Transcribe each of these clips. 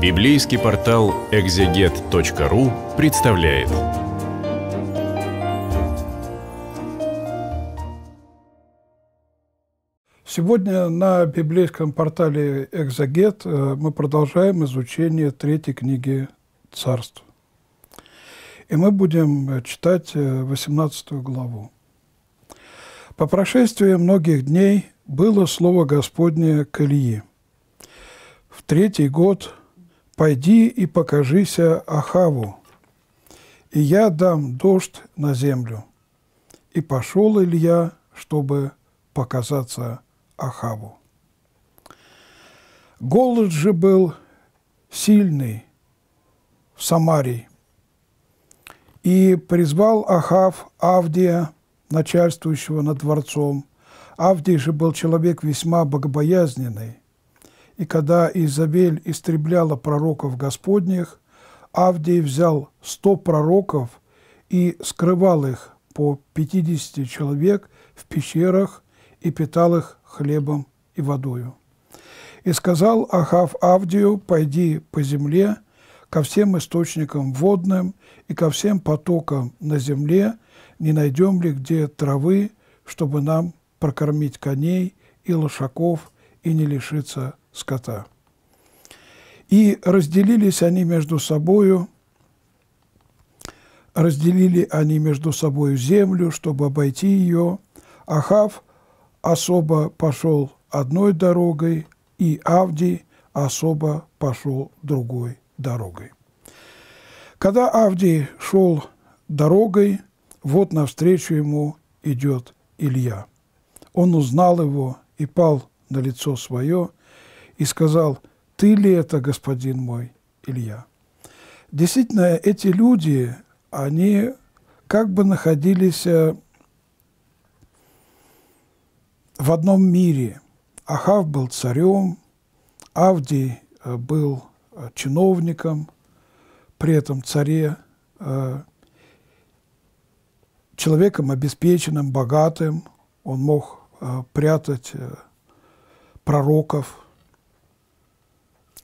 Библейский портал экзегет.ру представляет. Сегодня на библейском портале «Экзогет» э, мы продолжаем изучение третьей книги «Царств». И мы будем э, читать 18 э, главу. «По прошествии многих дней было слово Господне к Ильи. В третий год – пойди и покажися Ахаву, и я дам дождь на землю. И пошел Илья, чтобы показаться Ахаву. Голод же был сильный в Самарии. И призвал Ахав Авдия, начальствующего над дворцом. Авдий же был человек весьма богобоязненный – и когда Изабель истребляла пророков Господних, Авдий взял сто пророков и скрывал их по пятидесяти человек в пещерах и питал их хлебом и водою. И сказал Ахав Авдию, пойди по земле, ко всем источникам водным и ко всем потокам на земле, не найдем ли где травы, чтобы нам прокормить коней и лошаков и не лишиться скота. И разделились они между собою, разделили они между собою землю, чтобы обойти ее. Ахав особо пошел одной дорогой, и Авди особо пошел другой дорогой. Когда Авди шел дорогой, вот навстречу ему идет Илья. Он узнал его и пал на лицо свое – и сказал, «Ты ли это, господин мой, Илья?» Действительно, эти люди, они как бы находились э, в одном мире. Ахав был царем, Авдий э, был э, чиновником, при этом царе, человеком обеспеченным, богатым. Он мог прятать пророков,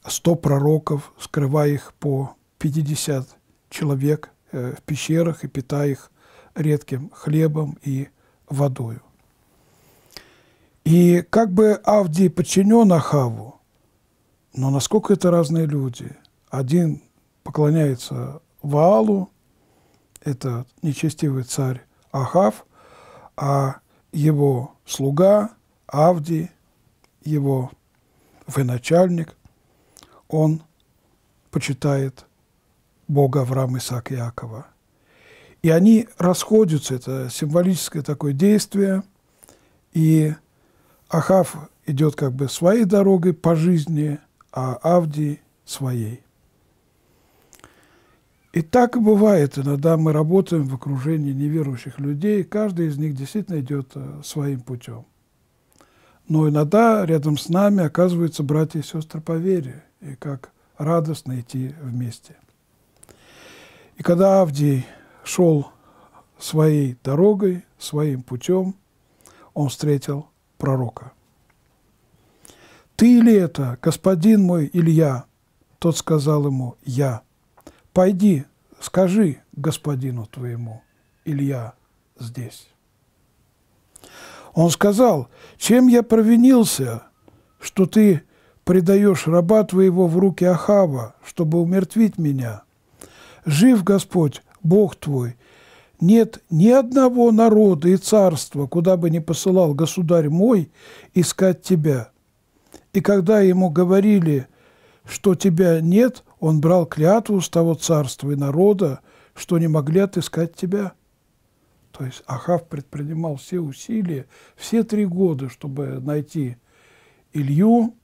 100 пророков, скрывая их по 50 человек э, в пещерах и питая их редким хлебом и водою. И как бы Авдий подчинен Ахаву, но насколько это разные люди. Один поклоняется Ваалу, это нечестивый царь Ахав, а его слуга Авди, его военачальник, он почитает Бога Авраам, Исаак, Якова. И они расходятся, это символическое такое действие, и Ахав идет как бы своей дорогой по жизни, а Авдий – своей. И так бывает, иногда мы работаем в окружении неверующих людей, каждый из них действительно идет э, своим путем. Но иногда рядом с нами оказываются братья и сестры по вере, и как радостно идти вместе. И когда Авдий шел своей дорогой, своим путем, он встретил пророка. «Ты ли это, господин мой Илья?» Тот сказал ему, «Я». «Пойди, скажи господину твоему, Илья здесь». Он сказал, «Чем я провинился, что ты предаешь раба твоего в руки Ахава, чтобы умертвить меня. Жив Господь, Бог твой, нет ни одного народа и царства, куда бы не посылал государь мой, искать тебя. И когда ему говорили, что тебя нет, он брал клятву с того царства и народа, что не могли отыскать тебя. То есть Ахав предпринимал все усилия, все три года, чтобы найти Илью,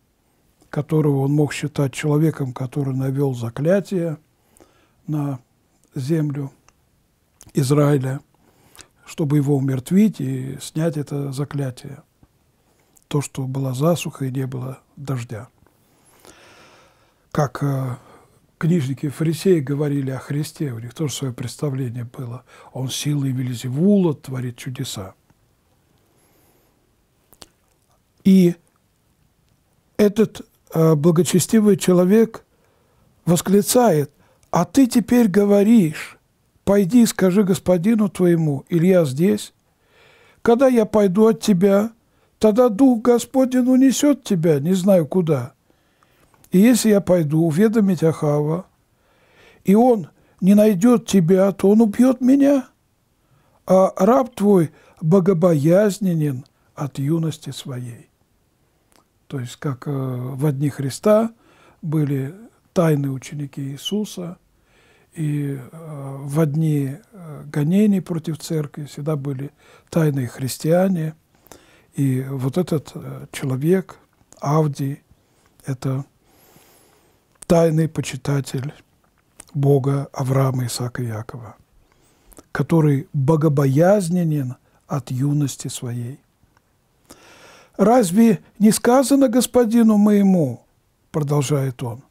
которого он мог считать человеком, который навел заклятие на землю Израиля, чтобы его умертвить и снять это заклятие. То, что была засуха и не было дождя. Как э, книжники фарисеи говорили о Христе, у них тоже свое представление было. Он силой Вельзевула творит чудеса. И этот Э, благочестивый человек восклицает, а ты теперь говоришь, пойди и скажи господину твоему, Илья здесь, когда я пойду от тебя, тогда Дух Господень унесет тебя, не знаю куда. И если я пойду уведомить Ахава, и он не найдет тебя, то он убьет меня. А раб твой богобоязненен от юности своей. То есть как э, в одни Христа были тайны ученики Иисуса, и э, в одни э, гонений против церкви всегда были тайные христиане. И вот этот человек, Авдий, это тайный почитатель Бога Авраама, Исаака и Якова, который богобоязненен от юности своей разве не сказано господину моему, продолжает он,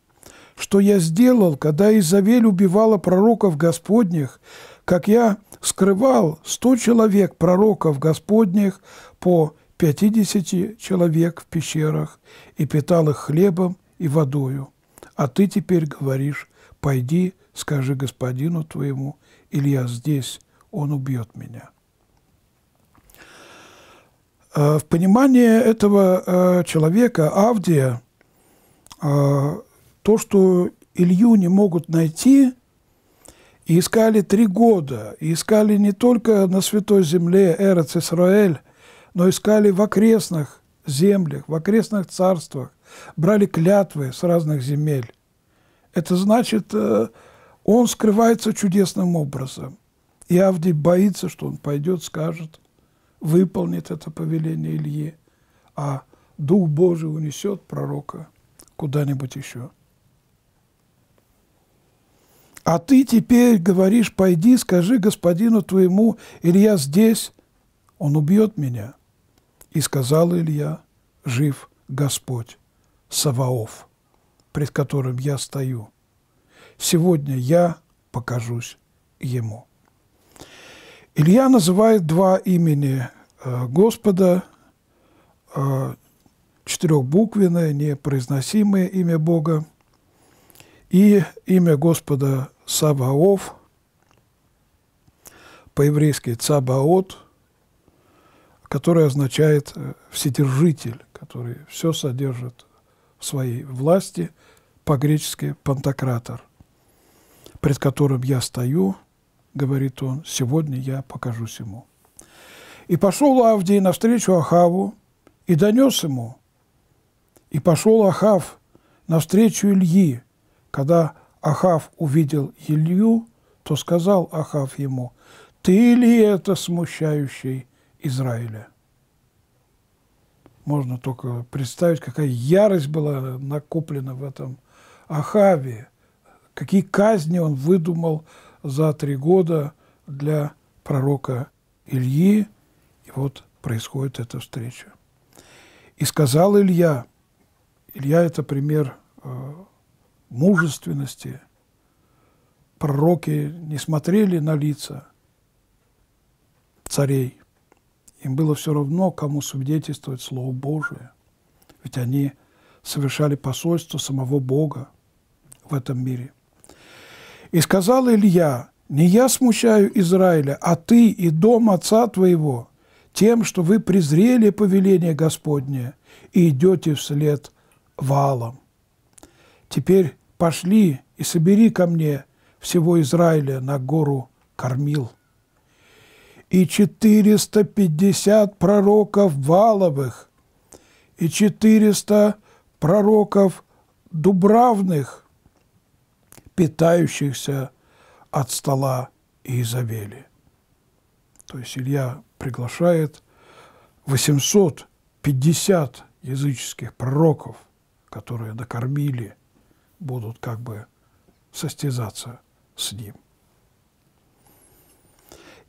что я сделал, когда Изавель убивала пророков Господних, как я скрывал сто человек пророков Господних по пятидесяти человек в пещерах и питал их хлебом и водою. А ты теперь говоришь, пойди, скажи господину твоему, или я здесь, он убьет меня». Э, в понимании этого э, человека, Авдия, э, то, что Илью не могут найти, и искали три года, и искали не только на Святой Земле Эрец Исраэль, но искали в окрестных землях, в окрестных царствах, брали клятвы с разных земель. Это значит, он скрывается чудесным образом. И Авдий боится, что он пойдет, скажет, выполнит это повеление Ильи, а Дух Божий унесет пророка куда-нибудь еще. А ты теперь говоришь, пойди, скажи господину твоему, Илья здесь, он убьет меня. И сказал Илья, жив Господь, Саваоф, пред которым я стою. Сегодня я покажусь ему. Илья называет два имени э, Господа, э, четырехбуквенное, непроизносимое имя Бога, и имя Господа Саваоф, по-еврейски Цабаот, которое означает э, «вседержитель», который все содержит в своей власти, по-гречески «пантократор», пред которым я стою – говорит он, сегодня я покажусь ему. И пошел Авдий навстречу Ахаву и донес ему. И пошел Ахав навстречу Ильи. Когда Ахав увидел Илью, то сказал Ахав ему, «Ты ли это смущающий Израиля?» Можно только представить, какая ярость была накоплена в этом Ахаве, какие казни он выдумал за три года для пророка Ильи. И вот происходит эта встреча. И сказал Илья, Илья – это пример э, мужественности. Пророки не смотрели на лица царей. Им было все равно, кому свидетельствовать Слово Божие. Ведь они совершали посольство самого Бога в этом мире – и сказал Илья, не я смущаю Израиля, а ты и дом отца твоего, тем, что вы презрели повеление Господне и идете вслед валом. Теперь пошли и собери ко мне всего Израиля на гору Кормил. И 450 пророков валовых, и 400 пророков дубравных, питающихся от стола Иезавели. То есть Илья приглашает 850 языческих пророков, которые докормили, будут как бы состязаться с ним.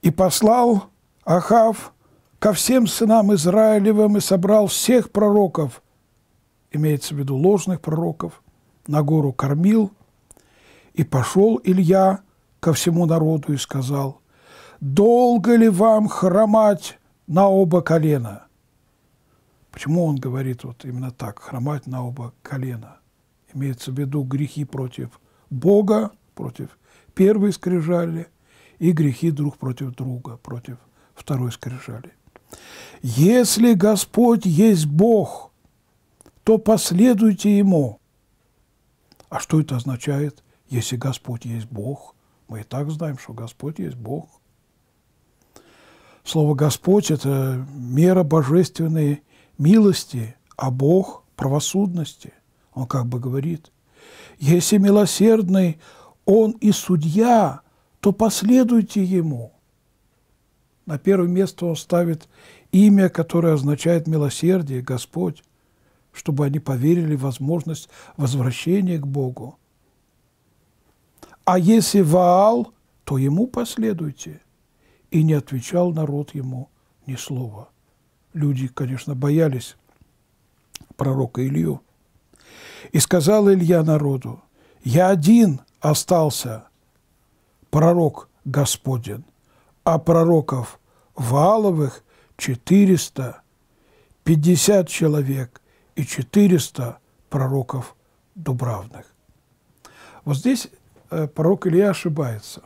И послал Ахав ко всем сынам Израилевым и собрал всех пророков, имеется в виду ложных пророков, на гору Кормил – и пошел Илья ко всему народу и сказал, «Долго ли вам хромать на оба колена?» Почему он говорит вот именно так, хромать на оба колена? Имеется в виду грехи против Бога, против первой скрижали, и грехи друг против друга, против второй скрижали. «Если Господь есть Бог, то последуйте Ему». А что это означает? Если Господь есть Бог, мы и так знаем, что Господь есть Бог. Слово «Господь» — это мера божественной милости, а Бог — правосудности. Он как бы говорит, «Если милосердный Он и судья, то последуйте Ему». На первое место он ставит имя, которое означает милосердие, Господь, чтобы они поверили в возможность возвращения к Богу. А если Ваал, то ему последуйте. И не отвечал народ ему ни слова. Люди, конечно, боялись пророка Илью. И сказал Илья народу, «Я один остался, пророк Господен, а пророков Вааловых 450 человек и 400 пророков Дубравных». Вот здесь Э, пророк Илья ошибается.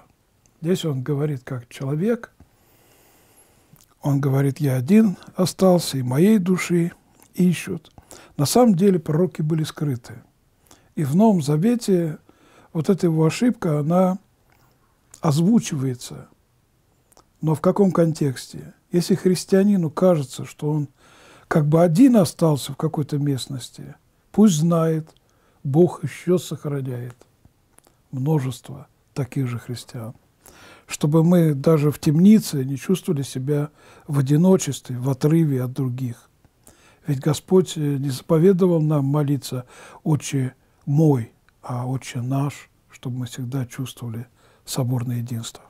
Здесь он говорит как человек, он говорит, я один остался, и моей души ищут. На самом деле пророки были скрыты. И в Новом Завете вот эта его ошибка, она озвучивается. Но в каком контексте? Если христианину кажется, что он как бы один остался в какой-то местности, пусть знает, Бог еще сохраняет множество таких же христиан, чтобы мы даже в темнице не чувствовали себя в одиночестве, в отрыве от других. Ведь Господь э, не заповедовал нам молиться «Отче мой», а «Отче наш», чтобы мы всегда чувствовали соборное единство.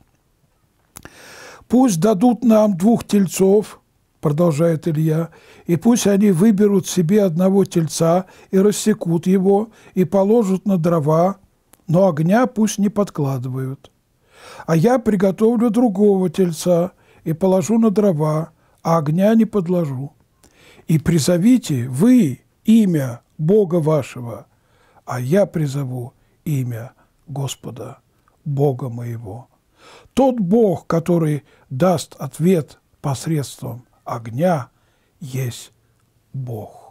«Пусть дадут нам двух тельцов», – продолжает Илья, – «и пусть они выберут себе одного тельца и рассекут его, и положат на дрова, но огня пусть не подкладывают. А я приготовлю другого тельца и положу на дрова, а огня не подложу. И призовите вы имя Бога вашего, а я призову имя Господа, Бога моего. Тот Бог, который даст ответ посредством огня, есть Бог.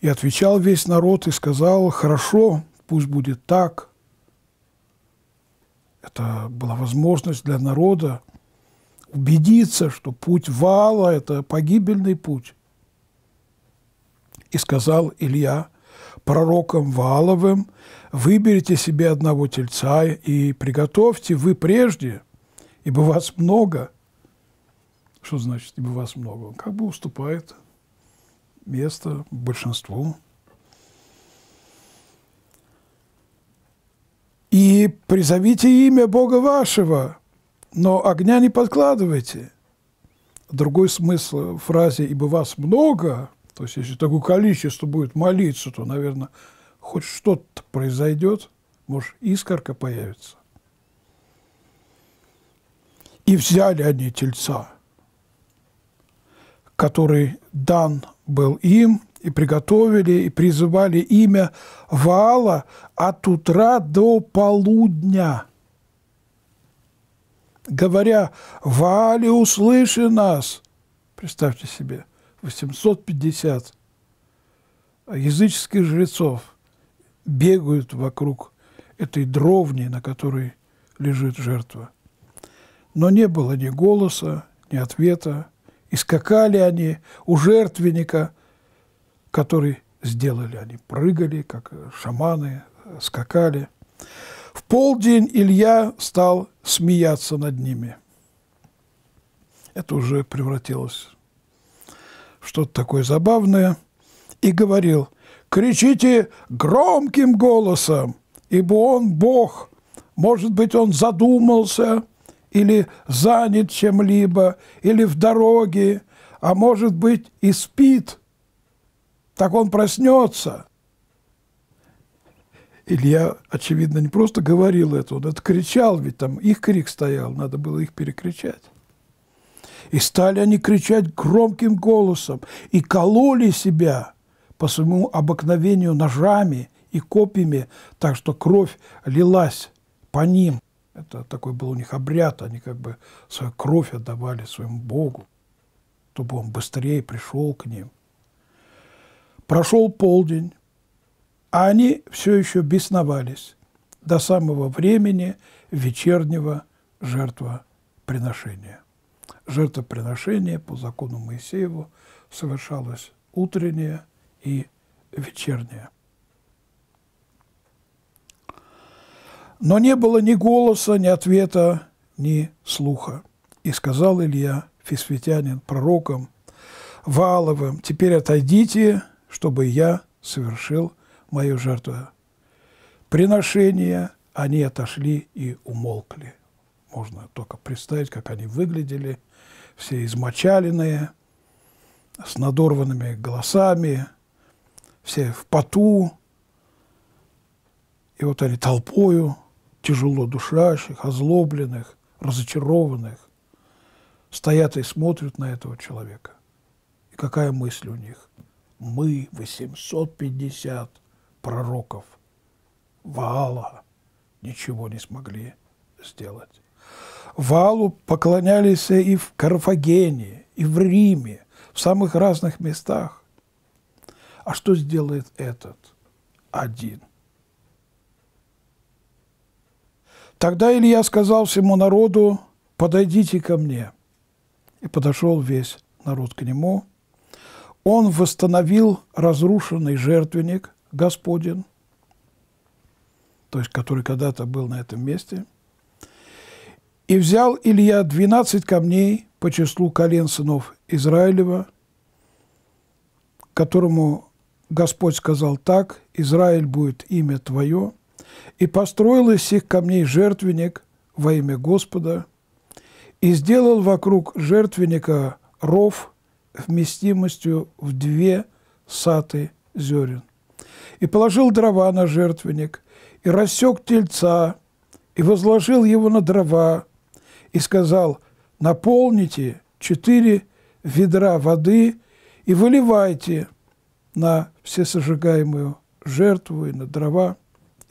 И отвечал весь народ и сказал, хорошо, пусть будет так. Это была возможность для народа убедиться, что путь вала – это погибельный путь. И сказал Илья пророком Вааловым, «Выберите себе одного тельца и приготовьте вы прежде, ибо вас много». Что значит «ибо вас много»? Он как бы уступает – место большинству. И призовите имя Бога вашего, но огня не подкладывайте. Другой смысл фразе «ибо вас много», то есть если такое количество будет молиться, то, наверное, хоть что-то произойдет, может, искорка появится. И взяли они тельца, который дан был им, и приготовили, и призывали имя Ваала от утра до полудня. Говоря, Ваали, услыши нас. Представьте себе, 850 языческих жрецов бегают вокруг этой дровни, на которой лежит жертва. Но не было ни голоса, ни ответа, и скакали они у жертвенника, который сделали. Они прыгали, как шаманы, скакали. В полдень Илья стал смеяться над ними. Это уже превратилось в что-то такое забавное. И говорил, кричите громким голосом, ибо он Бог. Может быть, он задумался, или занят чем-либо, или в дороге, а может быть и спит, так он проснется. Илья, очевидно, не просто говорил это, он это кричал, ведь там их крик стоял, надо было их перекричать. И стали они кричать громким голосом, и кололи себя по своему обыкновению ножами и копьями, так что кровь лилась по ним. Это такой был у них обряд, они как бы свою кровь отдавали своему Богу, чтобы он быстрее пришел к ним. Прошел полдень, а они все еще бесновались до самого времени вечернего жертвоприношения. Жертвоприношение по закону Моисееву совершалось утреннее и вечернее. Но не было ни голоса, ни ответа, ни слуха. И сказал Илья, фисфитянин, пророком, Валовым, теперь отойдите, чтобы я совершил мою жертву. Приношения они отошли и умолкли. Можно только представить, как они выглядели, все измочаленные, с надорванными голосами, все в поту. И вот они толпою тяжело душащих, озлобленных, разочарованных, стоят и смотрят на этого человека. И какая мысль у них? Мы 850 пророков Ваала ничего не смогли сделать. Ваалу поклонялись и в Карфагене, и в Риме, в самых разных местах. А что сделает этот один? Тогда Илья сказал всему народу, подойдите ко мне. И подошел весь народ к нему. Он восстановил разрушенный жертвенник Господен, то есть который когда-то был на этом месте. И взял Илья двенадцать камней по числу колен сынов Израилева, которому Господь сказал так, Израиль будет имя твое – и построил из сих камней жертвенник во имя Господа, и сделал вокруг жертвенника ров вместимостью в две саты зерен, и положил дрова на жертвенник, и рассек тельца, и возложил его на дрова, и сказал, наполните четыре ведра воды и выливайте на всесожигаемую жертву и на дрова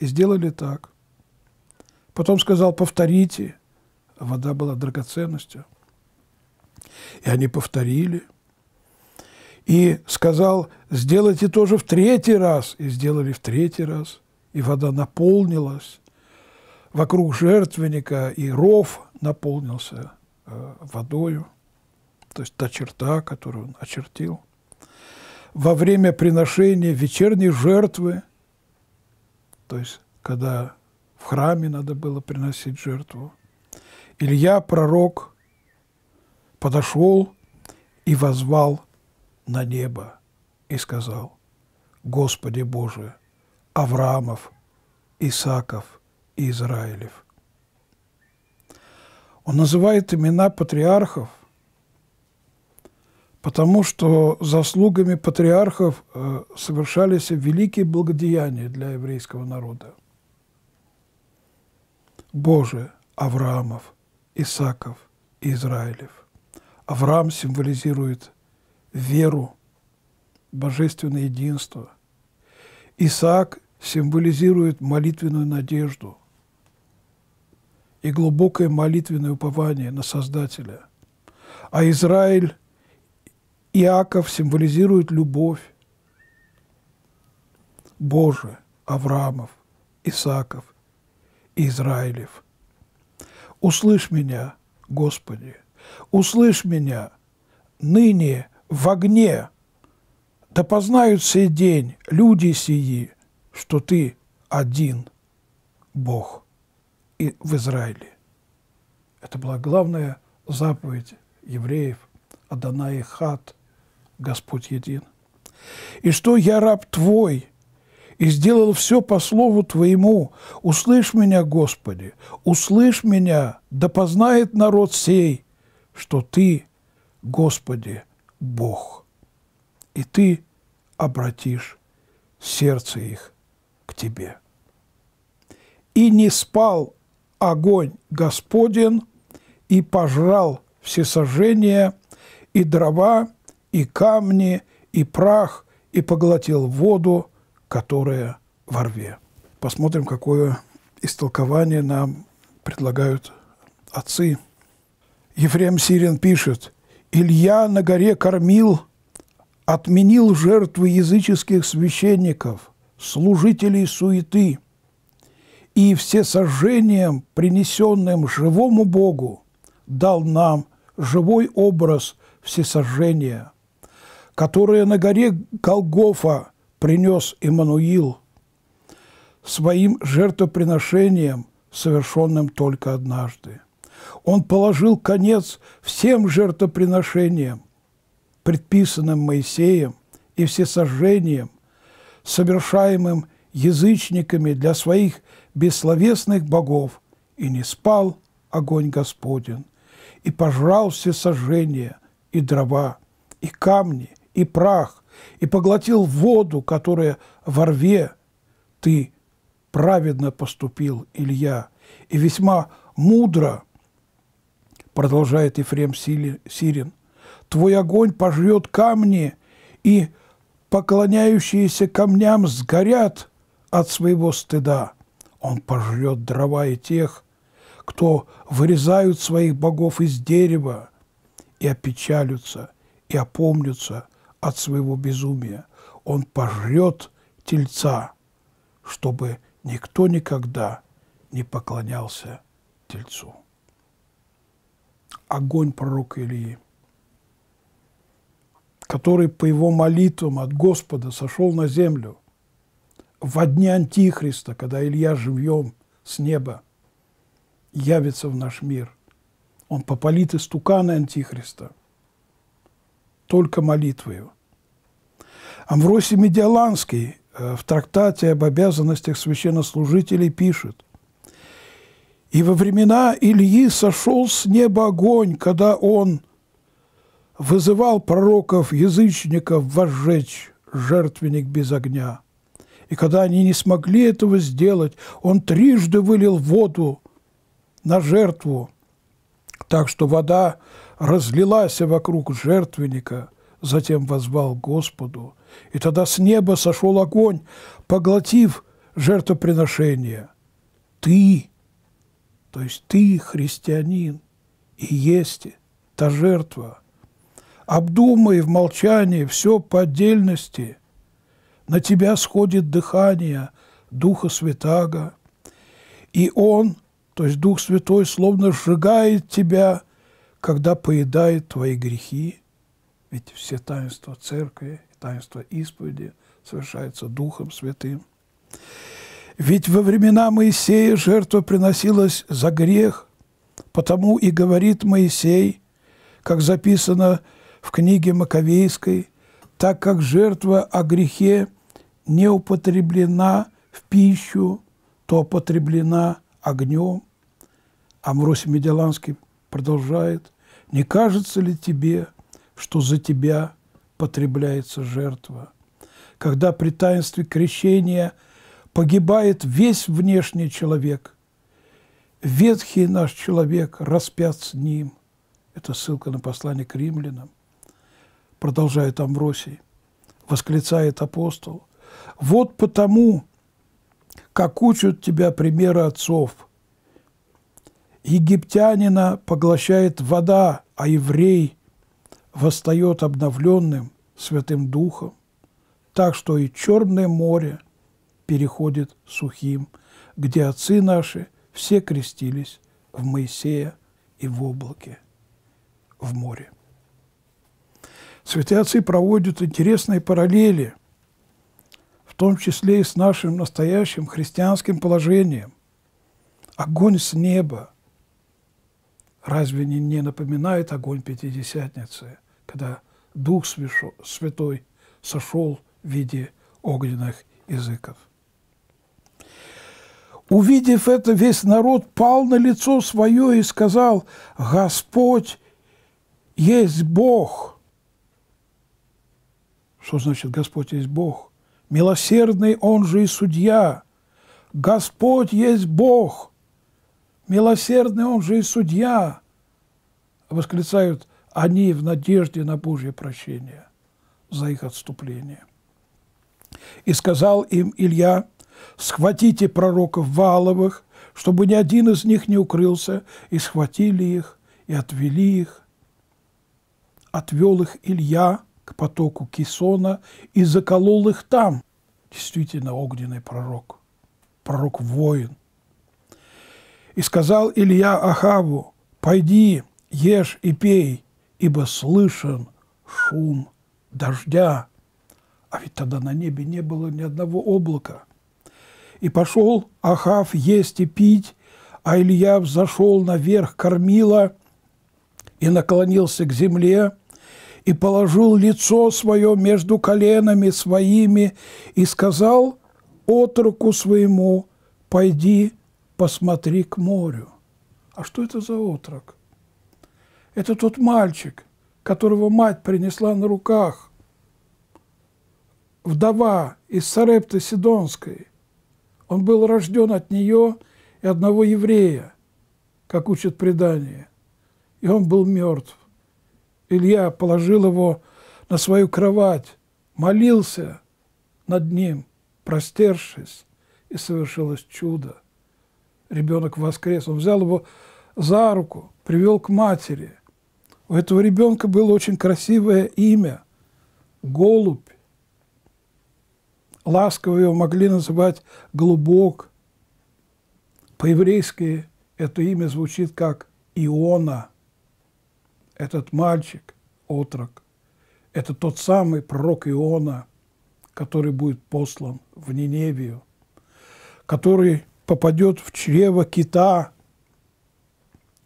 и сделали так. Потом сказал, повторите. вода была драгоценностью. И они повторили. И сказал, сделайте тоже в третий раз. И сделали в третий раз. И вода наполнилась. Вокруг жертвенника и ров наполнился э, водою. То есть та черта, которую он очертил. Во время приношения вечерней жертвы – то есть когда в храме надо было приносить жертву. Илья, пророк, подошел и возвал на небо и сказал, «Господи Боже, Авраамов, Исаков и Израилев». Он называет имена патриархов, потому что заслугами патриархов э, совершались великие благодеяния для еврейского народа. Боже, Авраамов, Исаков и Израилев. Авраам символизирует веру, божественное единство. Исаак символизирует молитвенную надежду и глубокое молитвенное упование на Создателя. А Израиль Иаков символизирует любовь. Божия, Авраамов, Исаков и Израилев. Услышь меня, Господи, услышь меня, ныне в огне, да познают сей день люди сии, что ты один Бог и в Израиле. Это была главная заповедь евреев Адонай Хат – Господь един. И что я раб Твой, и сделал все по слову Твоему. Услышь меня, Господи, услышь меня, да познает народ сей, что Ты, Господи, Бог, и Ты обратишь сердце их к Тебе. И не спал огонь Господен, и пожрал всесожжение, и дрова, и камни, и прах, и поглотил воду, которая во рве. Посмотрим, какое истолкование нам предлагают отцы. Ефрем Сирин пишет, «Илья на горе кормил, отменил жертвы языческих священников, служителей суеты, и все сожжением, принесенным живому Богу, дал нам живой образ всесожжения – которое на горе Голгофа принес Иммануил своим жертвоприношением, совершенным только однажды. Он положил конец всем жертвоприношениям, предписанным Моисеем и всесожжением, совершаемым язычниками для своих бессловесных богов, и не спал огонь Господен, и пожрал все сожжения, и дрова, и камни, и прах, и поглотил воду, которая во рве. Ты праведно поступил, Илья, и весьма мудро, продолжает Ефрем Сирин, твой огонь пожрет камни, и поклоняющиеся камням сгорят от своего стыда. Он пожрет дрова и тех, кто вырезают своих богов из дерева и опечалятся, и опомнятся – от своего безумия. Он пожрет тельца, чтобы никто никогда не поклонялся тельцу. Огонь пророка Илии, который по его молитвам от Господа сошел на землю в дни Антихриста, когда Илья живьем с неба явится в наш мир. Он попалит истуканы Антихриста – только молитвою. Амвросий Медиаланский э, в трактате об обязанностях священнослужителей пишет, «И во времена Ильи сошел с неба огонь, когда он вызывал пророков-язычников возжечь жертвенник без огня. И когда они не смогли этого сделать, он трижды вылил воду на жертву, так что вода разлилась вокруг жертвенника, затем возвал Господу. И тогда с неба сошел огонь, поглотив жертвоприношение. Ты, то есть ты, христианин, и есть та жертва. Обдумай в молчании все по отдельности. На тебя сходит дыхание Духа Святаго, и Он, то есть Дух Святой, словно сжигает тебя – когда поедает твои грехи, ведь все таинства церкви, таинства исповеди совершаются Духом Святым. Ведь во времена Моисея жертва приносилась за грех, потому и говорит Моисей, как записано в книге Маковейской, так как жертва о грехе не употреблена в пищу, то употреблена огнем. Амвросий Меделанский продолжает, не кажется ли тебе, что за тебя потребляется жертва? Когда при таинстве крещения погибает весь внешний человек, ветхий наш человек распят с ним. Это ссылка на послание к римлянам. Продолжает Амвросий, восклицает апостол. Вот потому, как учат тебя примеры отцов – Египтянина поглощает вода, а еврей восстает обновленным Святым Духом, так что и Черное море переходит сухим, где отцы наши все крестились в Моисея и в облаке, в море. Святые отцы проводят интересные параллели, в том числе и с нашим настоящим христианским положением. Огонь с неба – разве не, не напоминает огонь Пятидесятницы, когда Дух Святой сошел в виде огненных языков? Увидев это, весь народ пал на лицо свое и сказал, «Господь есть Бог». Что значит «Господь есть Бог»? «Милосердный Он же и судья». «Господь есть Бог, Милосердный он же и судья, восклицают они в надежде на Божье прощение за их отступление. И сказал им Илья, схватите пророков Валовых, чтобы ни один из них не укрылся, и схватили их, и отвели их. Отвел их Илья к потоку Кисона и заколол их там. Действительно огненный пророк, пророк-воин, и сказал Илья Ахаву, «Пойди, ешь и пей, ибо слышен шум дождя». А ведь тогда на небе не было ни одного облака. И пошел Ахав есть и пить, а Илья взошел наверх кормила и наклонился к земле, и положил лицо свое между коленами своими, и сказал отроку своему, «Пойди, посмотри к морю. А что это за отрок? Это тот мальчик, которого мать принесла на руках, вдова из Сарепты Сидонской. Он был рожден от нее и одного еврея, как учит предание. И он был мертв. Илья положил его на свою кровать, молился над ним, простершись, и совершилось чудо ребенок воскрес, он взял его за руку, привел к матери. У этого ребенка было очень красивое имя – Голубь. Ласково его могли называть Глубок. По-еврейски это имя звучит как Иона. Этот мальчик, отрок, это тот самый пророк Иона, который будет послан в Ниневию, который попадет в чрево кита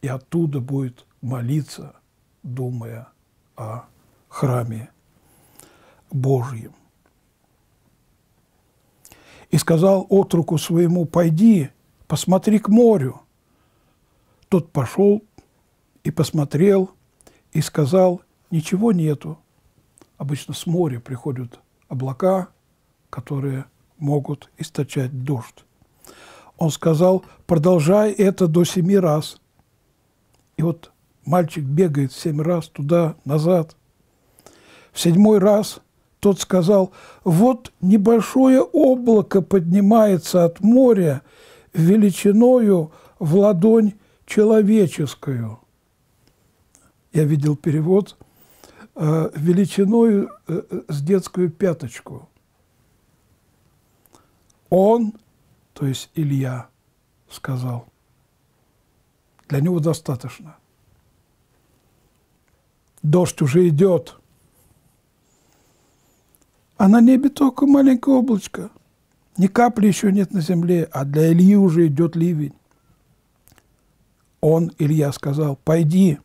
и оттуда будет молиться, думая о храме Божьем. И сказал отруку своему, пойди, посмотри к морю. Тот пошел и посмотрел, и сказал, ничего нету. Обычно с моря приходят облака, которые могут источать дождь. Он сказал, продолжай это до семи раз. И вот мальчик бегает семь раз туда, назад. В седьмой раз тот сказал, вот небольшое облако поднимается от моря величиною в ладонь человеческую. Я видел перевод э, величиной э, э, с детскую пяточку. Он то есть Илья, сказал. Для него достаточно. Дождь уже идет. А на небе только маленькое облачко. Ни капли еще нет на земле, а для Ильи уже идет ливень. Он, Илья, сказал, пойди,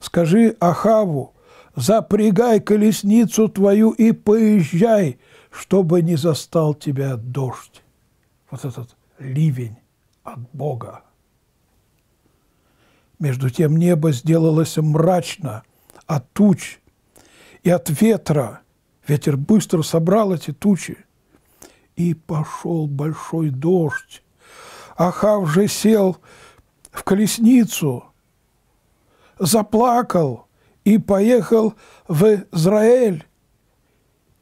скажи Ахаву, запрягай колесницу твою и поезжай, чтобы не застал тебя дождь вот этот ливень от Бога. Между тем небо сделалось мрачно от туч и от ветра. Ветер быстро собрал эти тучи, и пошел большой дождь. Ахав же сел в колесницу, заплакал и поехал в Израиль.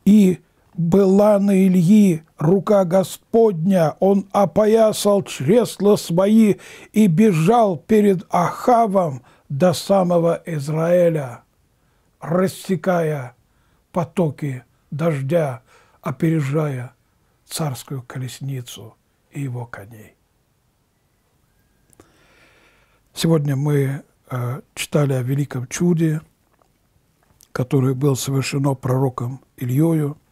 И была на Ильи рука Господня, он опоясал чресла свои и бежал перед Ахавом до самого Израиля, рассекая потоки дождя, опережая царскую колесницу и его коней. Сегодня мы э, читали о великом чуде, которое было совершено пророком Ильею –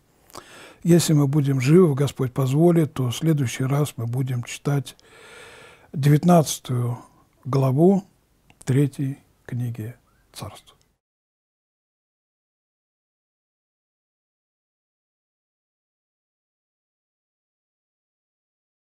если мы будем живы, Господь позволит, то в следующий раз мы будем читать 19 главу третьей книги Царства.